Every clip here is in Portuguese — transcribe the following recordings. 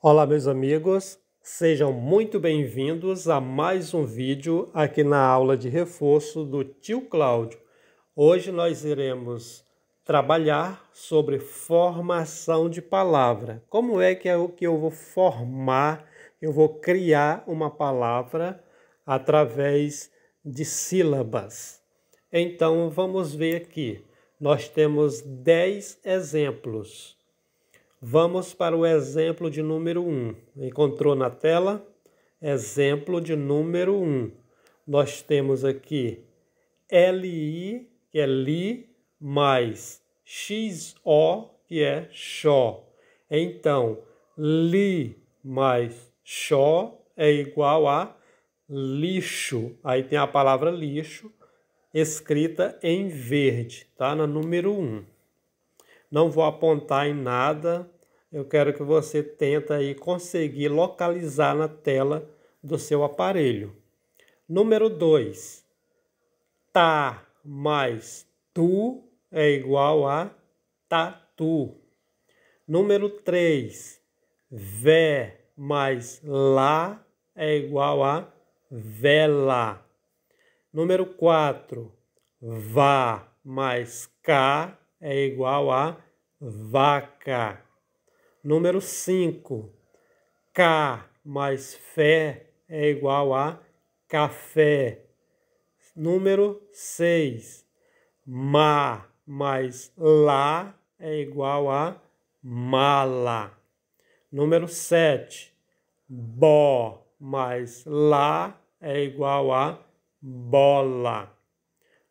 Olá, meus amigos, sejam muito bem-vindos a mais um vídeo aqui na aula de reforço do tio Cláudio. Hoje nós iremos trabalhar sobre formação de palavra. Como é que é o que eu vou formar, eu vou criar uma palavra através de sílabas. Então vamos ver aqui. Nós temos 10 exemplos. Vamos para o exemplo de número 1. Encontrou na tela? Exemplo de número 1. Nós temos aqui LI, que é li, mais XO, que é xó. Então, li mais xó é igual a lixo. Aí tem a palavra lixo escrita em verde, tá? Na número 1 não vou apontar em nada. Eu quero que você tenta aí conseguir localizar na tela do seu aparelho. Número 2. Tá mais tu é igual a tatu. Número 3. Vé mais lá é igual a vela. Número 4. Vá mais cá é igual a vaca. Número 5. K mais fé é igual a café. Número 6. Má mais lá é igual a mala. Número 7. Bó mais lá é igual a bola.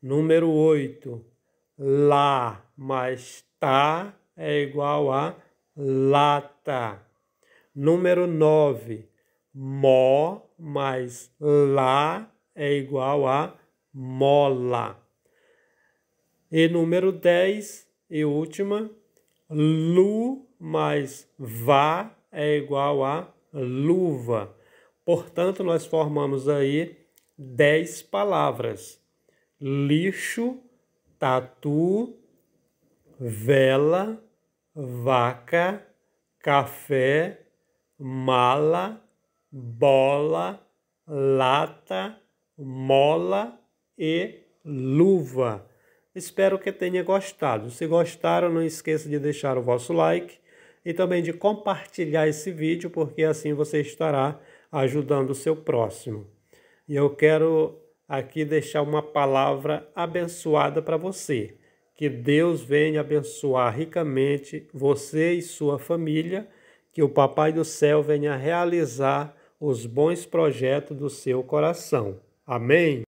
Número 8 lá, mas tá é igual a lata. Número 9, mó mais lá é igual a mola. E número 10 e última, lu mais vá é igual a luva. Portanto, nós formamos aí 10 palavras: lixo, tatu, vela, vaca, café, mala, bola, lata, mola e luva. Espero que tenha gostado. Se gostaram, não esqueça de deixar o vosso like e também de compartilhar esse vídeo, porque assim você estará ajudando o seu próximo. E eu quero aqui deixar uma palavra abençoada para você. Que Deus venha abençoar ricamente você e sua família, que o Papai do Céu venha realizar os bons projetos do seu coração. Amém?